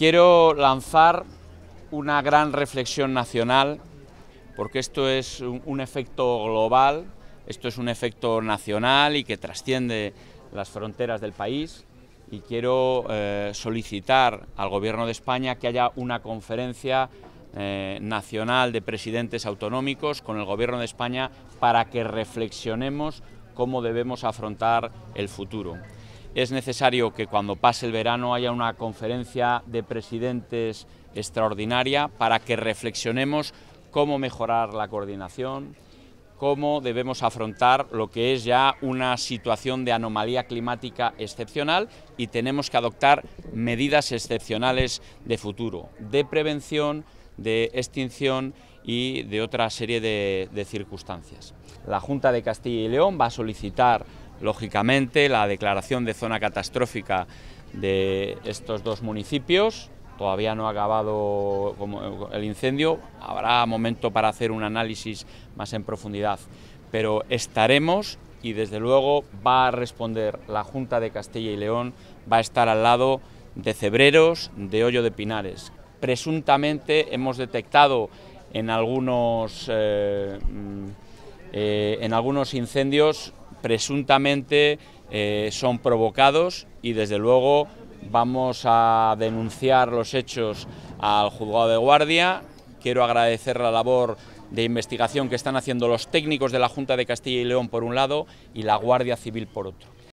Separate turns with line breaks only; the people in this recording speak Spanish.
Quiero lanzar una gran reflexión nacional, porque esto es un, efecto global, esto es un efecto nacional y que trasciende las fronteras del país y quiero eh, solicitar al Gobierno de España que haya una conferencia eh, nacional de presidentes autonómicos con el Gobierno de España para que reflexionemos cómo debemos afrontar el futuro. Es necesario que cuando pase el verano haya una conferencia de presidentes extraordinaria para que reflexionemos cómo mejorar la coordinación, cómo debemos afrontar lo que es ya una situación de anomalía climática excepcional y tenemos que adoptar medidas excepcionales de futuro, de prevención, de extinción y de otra serie de, circunstancias. La Junta de Castilla y León va a solicitar Lógicamente, la declaración de zona catastrófica de estos dos municipios, todavía no ha acabado el incendio, habrá momento para hacer un análisis más en profundidad, pero estaremos y desde luego va a responder la Junta de Castilla y León, va a estar al lado de Cebreros, de Hoyo de Pinares. Presuntamente hemos detectado en algunos, eh, mm, eh, en algunos incendios presuntamente eh, son provocados y desde luego vamos a denunciar los hechos al juzgado de guardia. Quiero agradecer la labor de investigación que están haciendo los técnicos de la Junta de Castilla y León por un lado y la Guardia Civil por otro.